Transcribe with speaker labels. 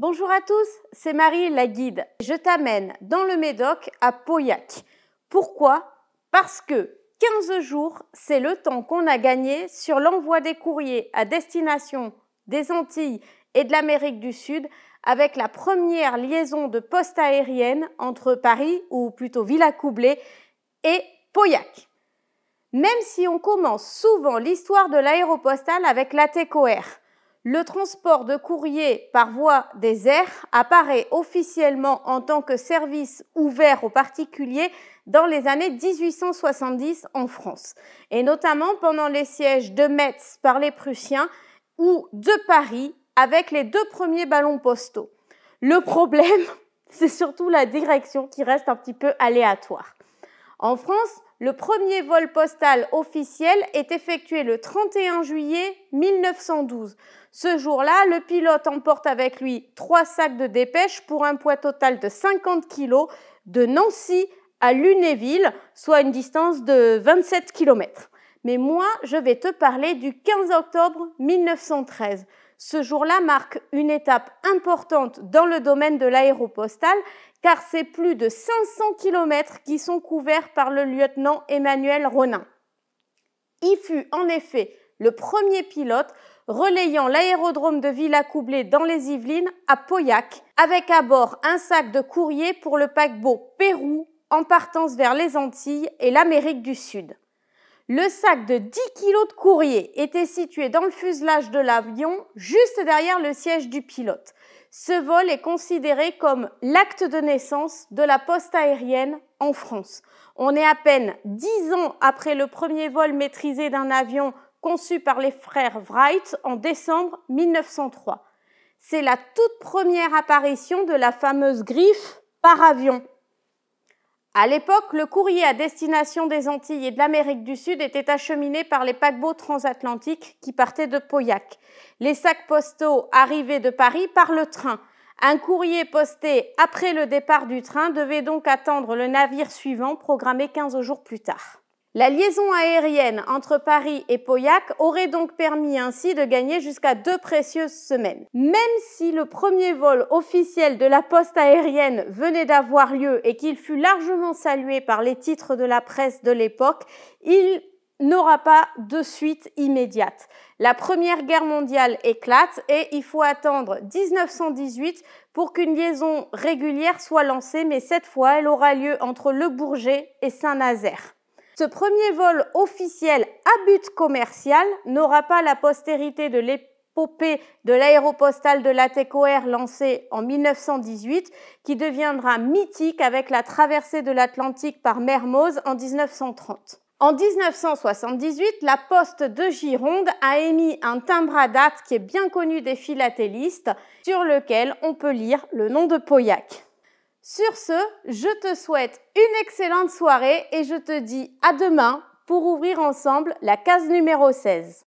Speaker 1: Bonjour à tous, c'est Marie la guide. Je t'amène dans le Médoc à Pauillac. Pourquoi Parce que 15 jours, c'est le temps qu'on a gagné sur l'envoi des courriers à destination des Antilles et de l'Amérique du Sud avec la première liaison de poste aérienne entre Paris, ou plutôt Villacoublay, et Pauillac. Même si on commence souvent l'histoire de l'aéropostale avec la TECOR, le transport de courrier par voie des airs apparaît officiellement en tant que service ouvert aux particuliers dans les années 1870 en France, et notamment pendant les sièges de Metz par les Prussiens ou de Paris avec les deux premiers ballons postaux. Le problème, c'est surtout la direction qui reste un petit peu aléatoire. En France, le premier vol postal officiel est effectué le 31 juillet 1912. Ce jour-là, le pilote emporte avec lui trois sacs de dépêche pour un poids total de 50 kg de Nancy à Lunéville, soit une distance de 27 km. Mais moi, je vais te parler du 15 octobre 1913 ce jour-là marque une étape importante dans le domaine de l'aéropostal, car c'est plus de 500 km qui sont couverts par le lieutenant Emmanuel Ronin. Il fut en effet le premier pilote relayant l'aérodrome de Villacoublay dans les Yvelines à Pauillac, avec à bord un sac de courrier pour le paquebot Pérou en partance vers les Antilles et l'Amérique du Sud. Le sac de 10 kg de courrier était situé dans le fuselage de l'avion, juste derrière le siège du pilote. Ce vol est considéré comme l'acte de naissance de la poste aérienne en France. On est à peine 10 ans après le premier vol maîtrisé d'un avion conçu par les frères Wright en décembre 1903. C'est la toute première apparition de la fameuse griffe par avion à l'époque, le courrier à destination des Antilles et de l'Amérique du Sud était acheminé par les paquebots transatlantiques qui partaient de Pauillac. Les sacs postaux arrivaient de Paris par le train. Un courrier posté après le départ du train devait donc attendre le navire suivant, programmé 15 jours plus tard. La liaison aérienne entre Paris et Pauillac aurait donc permis ainsi de gagner jusqu'à deux précieuses semaines. Même si le premier vol officiel de la poste aérienne venait d'avoir lieu et qu'il fut largement salué par les titres de la presse de l'époque, il n'aura pas de suite immédiate. La Première Guerre mondiale éclate et il faut attendre 1918 pour qu'une liaison régulière soit lancée, mais cette fois elle aura lieu entre Le Bourget et Saint-Nazaire. Ce premier vol officiel à but commercial n'aura pas la postérité de l'épopée de l'aéropostale de l'Atécoère lancée en 1918, qui deviendra mythique avec la traversée de l'Atlantique par Mermoz en 1930. En 1978, la Poste de Gironde a émis un timbre à date qui est bien connu des philatélistes, sur lequel on peut lire le nom de Pauillac. Sur ce, je te souhaite une excellente soirée et je te dis à demain pour ouvrir ensemble la case numéro 16.